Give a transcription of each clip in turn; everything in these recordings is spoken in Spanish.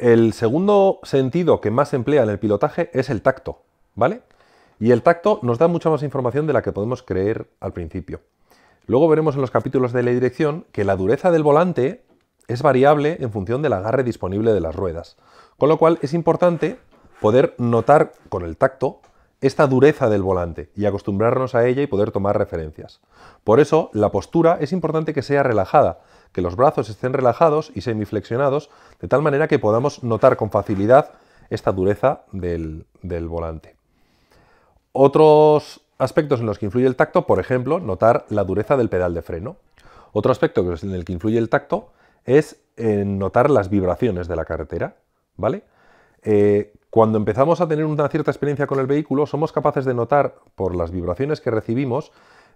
El segundo sentido que más emplea en el pilotaje es el tacto, ¿vale? Y el tacto nos da mucha más información de la que podemos creer al principio. Luego veremos en los capítulos de la dirección que la dureza del volante es variable en función del agarre disponible de las ruedas. Con lo cual es importante poder notar con el tacto esta dureza del volante y acostumbrarnos a ella y poder tomar referencias. Por eso la postura es importante que sea relajada, que los brazos estén relajados y semiflexionados, de tal manera que podamos notar con facilidad esta dureza del, volante. Otros aspectos en los que influye el tacto, por ejemplo, notar la dureza del pedal de freno. Otro aspecto en el que influye el tacto es eh, notar las vibraciones de la carretera, ¿vale? Eh, cuando empezamos a tener una cierta experiencia con el vehículo, somos capaces de notar por las vibraciones que recibimos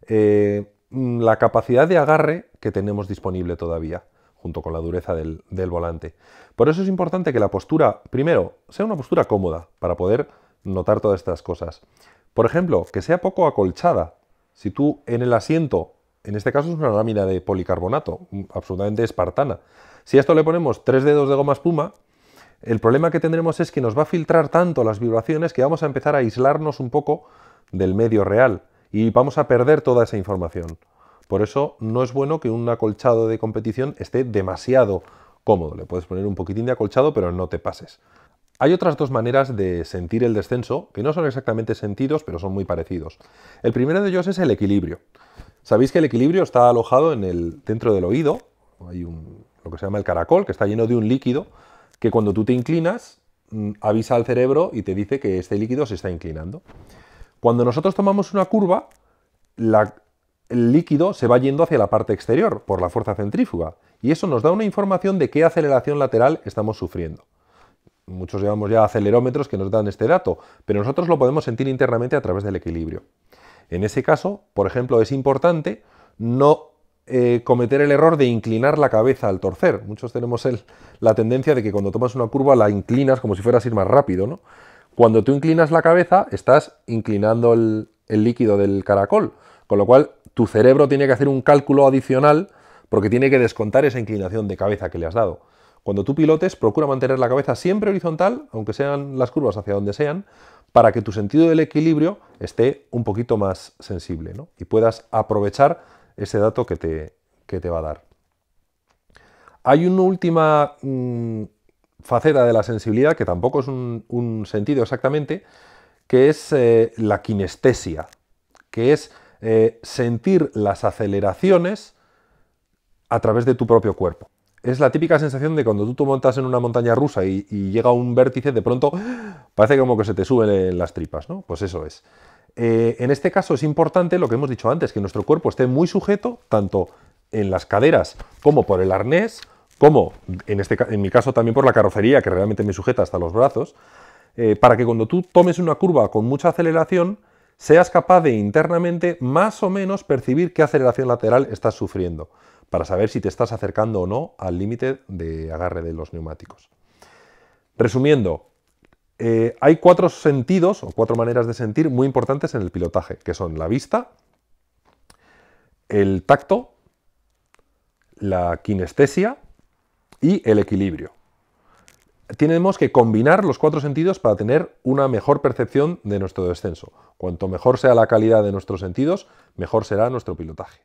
eh, Mm, la capacidad de agarre que tenemos disponible todavía, junto con la dureza del, volante. Por eso es importante que la postura, primero, sea una postura cómoda para poder notar todas estas cosas. Por ejemplo, que sea poco acolchada. Si tú en el asiento, en este caso es una lámina de policarbonato, mm, absolutamente espartana, si a esto le ponemos tres dedos de goma espuma, el problema que tendremos es que nos va a filtrar tanto las vibraciones que vamos a empezar a aislarnos un poco del medio real y vamos a perder toda esa información. Por eso no es bueno que un acolchado de competición esté demasiado cómodo. Le puedes poner un poquitín de acolchado, pero no te pases. Hay otras dos maneras de sentir el descenso, que no son exactamente sentidos, pero son muy parecidos. El primero de ellos es el equilibrio. Sabéis que el equilibrio está alojado en el, centro del oído, hay lo que se llama el caracol, que está lleno de un líquido, que cuando tú te inclinas, mm, avisa al cerebro y te dice que este líquido se está inclinando. Cuando nosotros tomamos una curva, el líquido se va yendo hacia la parte exterior por la fuerza centrífuga y eso nos da una información de qué aceleración lateral estamos sufriendo. Muchos llevamos ya acelerómetros que nos dan este dato, pero nosotros lo podemos sentir internamente a través del equilibrio. En ese caso, por ejemplo, es importante no eh, cometer el error de inclinar la cabeza al torcer. Muchos tenemos la tendencia de que cuando tomas una curva la inclinas como si fueras a ir más rápido, ¿no? Cuando tú inclinas la cabeza, estás inclinando el, líquido del caracol, con lo cual tu cerebro tiene que hacer un cálculo adicional porque tiene que descontar esa inclinación de cabeza que le has dado. Cuando tú pilotes, procura mantener la cabeza siempre horizontal, aunque sean las curvas hacia donde sean, para que tu sentido del equilibrio esté un poquito más sensible y puedas aprovechar ese dato que te, te va a dar. Hay una última mm, faceta de la sensibilidad, que tampoco es un, sentido exactamente, que es eh, la kinestesia, que es eh, sentir las aceleraciones a través de tu propio cuerpo. Es la típica sensación de cuando tú te montas en una montaña rusa y, llega un vértice, de pronto parece como que se te suben eh, las tripas, ¿no? Pues eso es. en este caso es importante lo que hemos dicho antes, que nuestro cuerpo esté muy sujeto, tanto en las caderas como por el arnés, como en, este, en mi caso también por la carrocería, que realmente me sujeta hasta los brazos, eh, para que cuando tú tomes una curva con mucha aceleración, seas capaz de internamente más o menos percibir qué aceleración lateral estás sufriendo, para saber si te estás acercando o no al límite de agarre de los neumáticos. Resumiendo, eh, hay cuatro sentidos o cuatro maneras de sentir muy importantes en el pilotaje, que son la vista, el tacto, la kinestesia y el equilibrio. Tenemos que combinar los cuatro sentidos para tener una mejor percepción de nuestro descenso. Cuanto mejor sea la calidad de nuestros sentidos, mejor será nuestro pilotaje.